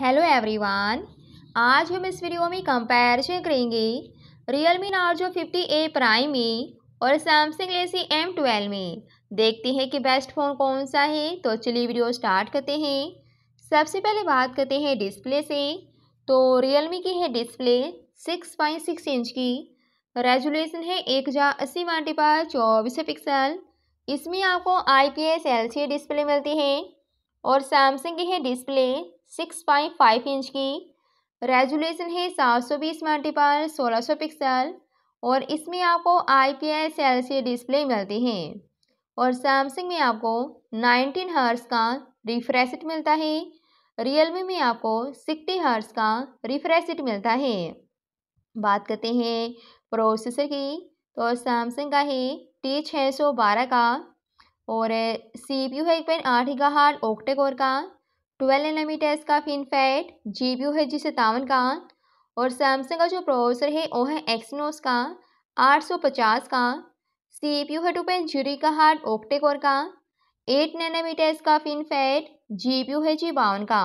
hello everyone आज हम इस वीडियो में कंपैरिजन करेंगे रियलमी नार्जो ए प्राइम में और सैमसंग लेसी ट्वेल्व में देखते हैं कि बेस्ट फ़ोन कौन सा है तो चलिए वीडियो स्टार्ट करते हैं सबसे पहले बात करते हैं डिस्प्ले से तो रियलमी की है display six point six inch की रेजुलेशन है एक हज़ार अस्सी मल्टी पर चौबीस पिक्सल इसमें आपको I P S L C display मिलती है और सैमसंग की है display six point five inch की रेजुलेशन है सात सौ बीस मल्टीपल सोलह सौ पिक्सल और इसमें आपको I P S L C display मिलती है और सैमसंग में आपको नाइनटीन हर्स का रिफ्रेश मिलता है रियलमी में आपको सिक्सटी हर्स का रिफ्रेश मिलता है बात करते हैं प्रोसेसर की तो सैमसंग का है टी छः सौ बारह का और सी पी यू है एक पॉइंट आठ का हार्ट ओक्टेकोर का ट्वेल्व एन एम का इसका फैट जी बी है जी सतावन का और सैमसंग का जो प्रोसेसर है वो है एक्सनोस का 850 का सी पी यू है टू पॉइंट जीरो का हार्ड ओक्टेकोर का एट नैनोमीटर इसका फिनफैट जी पी यू है जी बावन का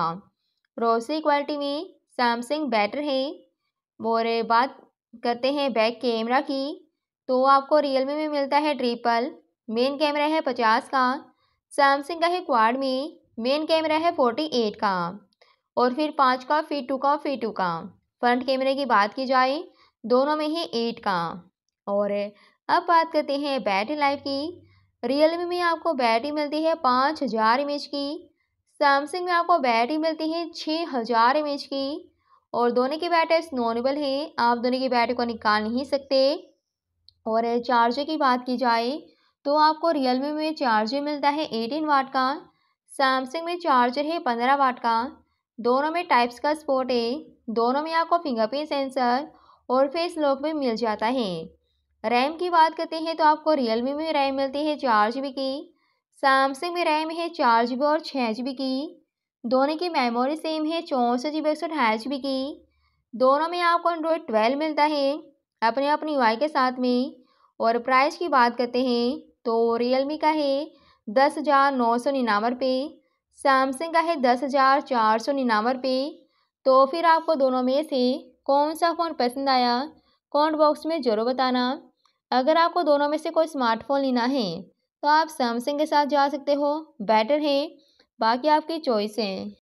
प्रोसेसर क्वालिटी में सैमसंग बेटर है और बात करते हैं बैक कैमरा की तो आपको रियलमी में मिलता है ट्रिपल मेन कैमरा है पचास का सैमसंग का है क्वाड में मेन कैमरा है फोर्टी एट का और फिर पाँच का फिर टू का फिर टू का फ्रंट कैमरे की बात की जाए दोनों में ही एट का और अब बात करते हैं बैटरी लाइफ की रियलमी में आपको बैटरी मिलती है पाँच हज़ार एम की सैमसंग में आपको बैटरी मिलती है छः हज़ार एम की और दोनों की बैटरी नॉनेबल है आप दोनों की बैटरी को निकाल नहीं सकते और चार्जर की बात की जाए तो आपको रियलमी में चार्जर मिलता है एटीन वाट का सैमसंग में चार्जर है पंद्रह वाट का दोनों में टाइप्स का स्पोर्ट है दोनों में आपको फिंगरप्रिंट सेंसर और फेस लॉक भी मिल जाता है रैम की बात करते हैं तो आपको रियलमी में रैम मिलती है चार जी की सैमसंग में रैम है चार जी और छः जी की दोनों की मेमोरी सेम है चौंसठ जी बी एक सौ अठाईस जी की दोनों में आपको एंड्रॉयड ट्वेल्व मिलता है अपने अपनी वाई के साथ में और प्राइस की बात करते हैं तो रियलमी का है दस हज़ार नौ सौ निन्यानवे रुपये सैमसंग का है दस हज़ार चार सौ निन्यानवे रुपये तो फिर आपको दोनों में से कौन सा फ़ोन पसंद आया कमेंट बॉक्स में ज़रूर बताना अगर आपको दोनों में से कोई स्मार्टफोन लेना है तो आप सैमसंग के साथ जा सकते हो बेटर है बाकी आपकी चॉइस है